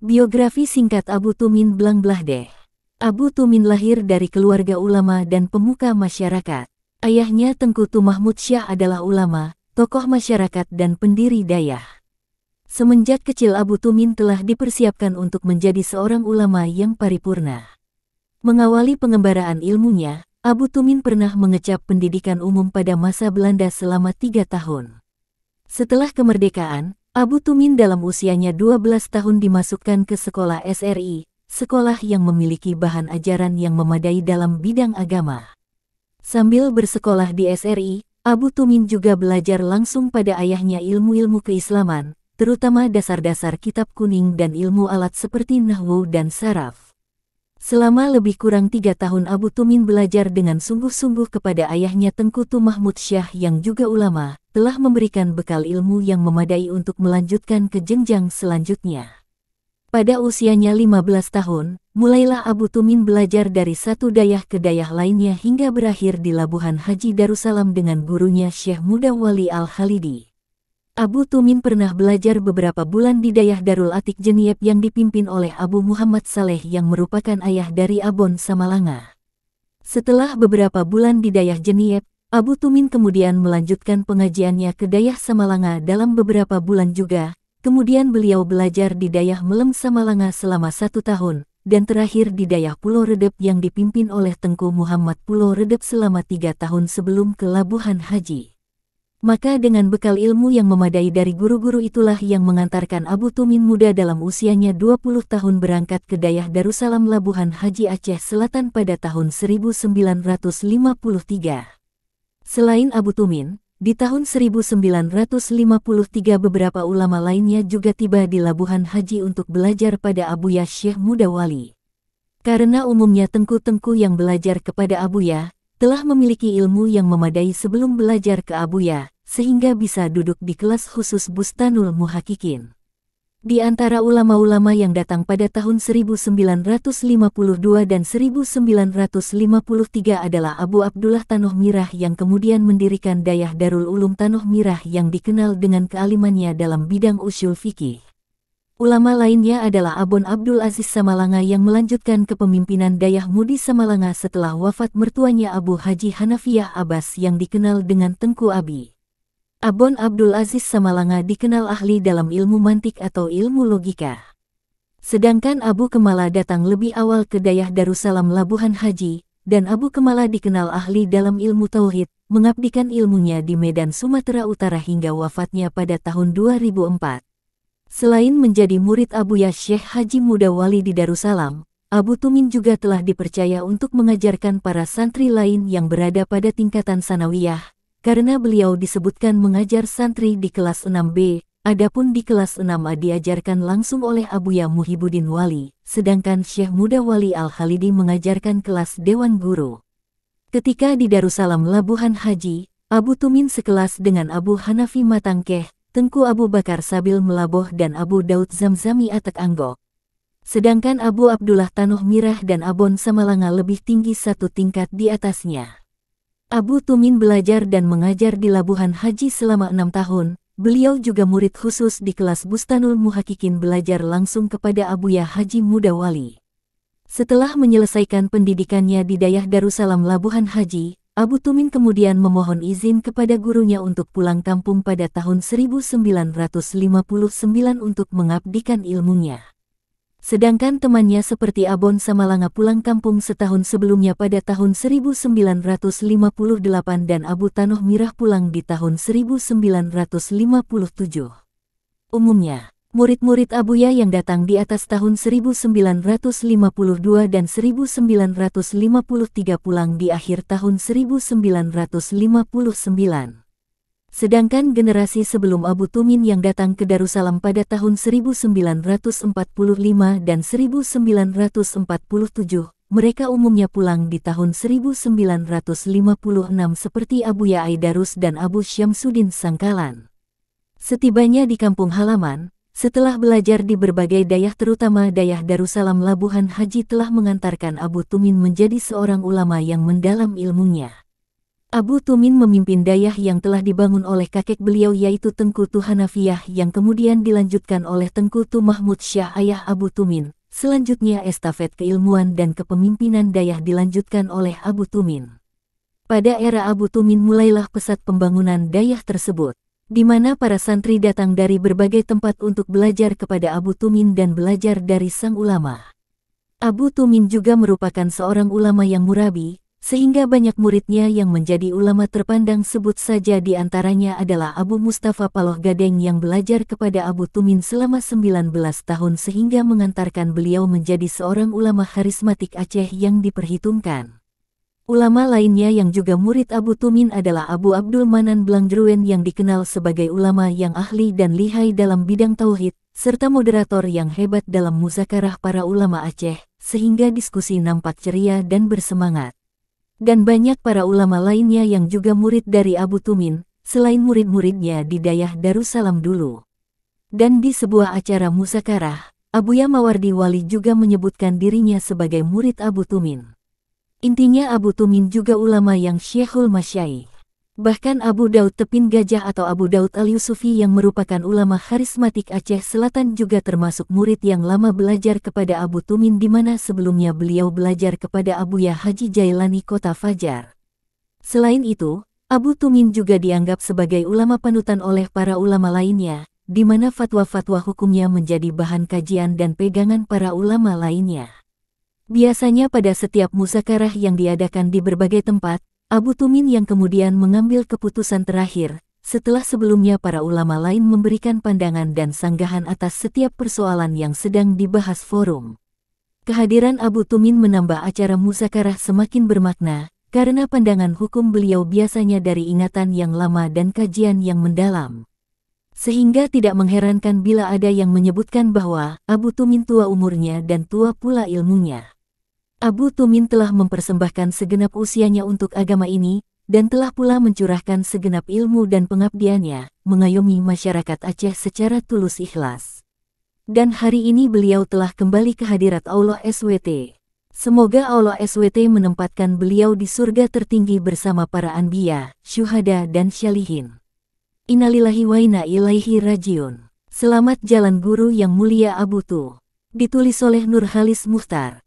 Biografi singkat Abu Tumin Blang deh. Abu Tumin lahir dari keluarga ulama dan pemuka masyarakat. Ayahnya Tengku Tumahmud Syah adalah ulama, tokoh masyarakat dan pendiri dayah. Semenjak kecil Abu Tumin telah dipersiapkan untuk menjadi seorang ulama yang paripurna. Mengawali pengembaraan ilmunya, Abu Tumin pernah mengecap pendidikan umum pada masa Belanda selama tiga tahun. Setelah kemerdekaan, Abu Tumin dalam usianya 12 tahun dimasukkan ke sekolah SRI, sekolah yang memiliki bahan ajaran yang memadai dalam bidang agama. Sambil bersekolah di SRI, Abu Tumin juga belajar langsung pada ayahnya ilmu-ilmu keislaman, terutama dasar-dasar kitab kuning dan ilmu alat seperti nahwu dan saraf. Selama lebih kurang tiga tahun Abu Tumin belajar dengan sungguh-sungguh kepada ayahnya Tengkutu Mahmud Syah yang juga ulama, telah memberikan bekal ilmu yang memadai untuk melanjutkan ke jenjang selanjutnya. Pada usianya 15 tahun, mulailah Abu Tumin belajar dari satu dayah ke dayah lainnya hingga berakhir di Labuhan Haji Darussalam dengan gurunya Syekh Muda Wali al Halidi. Abu Tumin pernah belajar beberapa bulan di Dayah Darul Atik Jenieb yang dipimpin oleh Abu Muhammad Saleh yang merupakan ayah dari Abon Samalanga. Setelah beberapa bulan di Dayah Jenieb, Abu Tumin kemudian melanjutkan pengajiannya ke Dayah Samalanga dalam beberapa bulan juga, kemudian beliau belajar di Dayah Melem Samalanga selama satu tahun, dan terakhir di Dayah Pulau Redep yang dipimpin oleh Tengku Muhammad Pulau Redep selama tiga tahun sebelum ke Labuhan Haji. Maka dengan bekal ilmu yang memadai dari guru-guru itulah yang mengantarkan Abu Tumin muda dalam usianya 20 tahun berangkat ke Dayah Darussalam Labuhan Haji Aceh Selatan pada tahun 1953. Selain Abu Tumin, di tahun 1953 beberapa ulama lainnya juga tiba di Labuhan Haji untuk belajar pada Abu Syekh Muda Wali. Karena umumnya tengku-tengku yang belajar kepada Abu Yah, telah memiliki ilmu yang memadai sebelum belajar ke Abuya, sehingga bisa duduk di kelas khusus Bustanul Muhakikin. Di antara ulama-ulama yang datang pada tahun 1952 dan 1953 adalah Abu Abdullah Tanoh Mirah yang kemudian mendirikan Dayah Darul Ulum Tanoh Mirah yang dikenal dengan kealimannya dalam bidang usul fikih. Ulama lainnya adalah Abon Abdul Aziz Samalanga yang melanjutkan kepemimpinan Dayah Mudi Samalanga setelah wafat mertuanya Abu Haji Hanafiyah Abbas yang dikenal dengan Tengku Abi. Abon Abdul Aziz Samalanga dikenal ahli dalam ilmu mantik atau ilmu logika. Sedangkan Abu Kemala datang lebih awal ke Dayah Darussalam Labuhan Haji, dan Abu Kemala dikenal ahli dalam ilmu tauhid, mengabdikan ilmunya di Medan Sumatera Utara hingga wafatnya pada tahun 2004. Selain menjadi murid Abu Syekh Haji Muda Wali di Darussalam, Abu Tumin juga telah dipercaya untuk mengajarkan para santri lain yang berada pada tingkatan sanawiyah, karena beliau disebutkan mengajar santri di kelas 6B, adapun di kelas 6A diajarkan langsung oleh Abu Ya Muhibuddin Wali, sedangkan Syekh Muda Wali al Halidi mengajarkan kelas Dewan Guru. Ketika di Darussalam Labuhan Haji, Abu Tumin sekelas dengan Abu Hanafi Matangkeh, Tengku Abu Bakar Sabil Melaboh dan Abu Daud Zamzami Atak Anggok. Sedangkan Abu Abdullah Tanuh Mirah dan Abon Samalanga lebih tinggi satu tingkat di atasnya. Abu Tumin belajar dan mengajar di Labuhan Haji selama enam tahun. Beliau juga murid khusus di kelas Bustanul Muhakikin belajar langsung kepada Abuya Haji Mudawali. Setelah menyelesaikan pendidikannya di Dayah Darussalam Labuhan Haji, Abu Tumin kemudian memohon izin kepada gurunya untuk pulang kampung pada tahun 1959 untuk mengabdikan ilmunya. Sedangkan temannya seperti Abon Samalanga pulang kampung setahun sebelumnya pada tahun 1958 dan Abu Tanoh Mirah pulang di tahun 1957. Umumnya, Murid-murid Abuya yang datang di atas tahun 1952 dan 1953 pulang di akhir tahun 1959. Sedangkan generasi sebelum Abu Tumin yang datang ke Darussalam pada tahun 1945 dan 1947, mereka umumnya pulang di tahun 1956 seperti Abu Ya'ai Darus dan Abu Syamsuddin Sangkalan. Setibanya di kampung halaman, setelah belajar di berbagai dayah terutama dayah Darussalam Labuhan Haji telah mengantarkan Abu Tumin menjadi seorang ulama yang mendalam ilmunya. Abu Tumin memimpin dayah yang telah dibangun oleh kakek beliau yaitu Tengku Tuhanafiyah yang kemudian dilanjutkan oleh Tengku Mahmud Syah ayah Abu Tumin. Selanjutnya estafet keilmuan dan kepemimpinan dayah dilanjutkan oleh Abu Tumin. Pada era Abu Tumin mulailah pesat pembangunan dayah tersebut di mana para santri datang dari berbagai tempat untuk belajar kepada Abu Tumin dan belajar dari sang ulama. Abu Tumin juga merupakan seorang ulama yang murabi, sehingga banyak muridnya yang menjadi ulama terpandang sebut saja di antaranya adalah Abu Mustafa Paloh Gadeng yang belajar kepada Abu Tumin selama 19 tahun sehingga mengantarkan beliau menjadi seorang ulama karismatik Aceh yang diperhitungkan. Ulama lainnya yang juga murid Abu Tumin adalah Abu Abdul Manan Blangdruen yang dikenal sebagai ulama yang ahli dan lihai dalam bidang tauhid, serta moderator yang hebat dalam muzakarah para ulama Aceh, sehingga diskusi nampak ceria dan bersemangat. Dan banyak para ulama lainnya yang juga murid dari Abu Tumin, selain murid-muridnya di Dayah Darussalam dulu. Dan di sebuah acara muzakarah, Abu Yamawardi Wali juga menyebutkan dirinya sebagai murid Abu Tumin. Intinya Abu Tumin juga ulama yang Syekhul Masyai. Bahkan Abu Daud Tepin Gajah atau Abu Daud Al-Yusufi yang merupakan ulama karismatik Aceh Selatan juga termasuk murid yang lama belajar kepada Abu Tumin di mana sebelumnya beliau belajar kepada Abu Yahaji Haji Jailani Kota Fajar. Selain itu, Abu Tumin juga dianggap sebagai ulama panutan oleh para ulama lainnya, di mana fatwa-fatwa hukumnya menjadi bahan kajian dan pegangan para ulama lainnya. Biasanya pada setiap muzakarah yang diadakan di berbagai tempat, Abu Tumin yang kemudian mengambil keputusan terakhir, setelah sebelumnya para ulama lain memberikan pandangan dan sanggahan atas setiap persoalan yang sedang dibahas forum. Kehadiran Abu Tumin menambah acara muzakarah semakin bermakna, karena pandangan hukum beliau biasanya dari ingatan yang lama dan kajian yang mendalam. Sehingga tidak mengherankan bila ada yang menyebutkan bahwa Abu Tumin tua umurnya dan tua pula ilmunya. Abu Tumin telah mempersembahkan segenap usianya untuk agama ini, dan telah pula mencurahkan segenap ilmu dan pengabdiannya, mengayomi masyarakat Aceh secara tulus ikhlas. Dan hari ini beliau telah kembali ke hadirat Allah SWT. Semoga Allah SWT menempatkan beliau di surga tertinggi bersama para anbiya, syuhada dan syalihin. Innalillahi wa inna ilaihi rajiun. Selamat jalan guru yang mulia Abu Tu. Ditulis oleh Nurhalis Muhtar.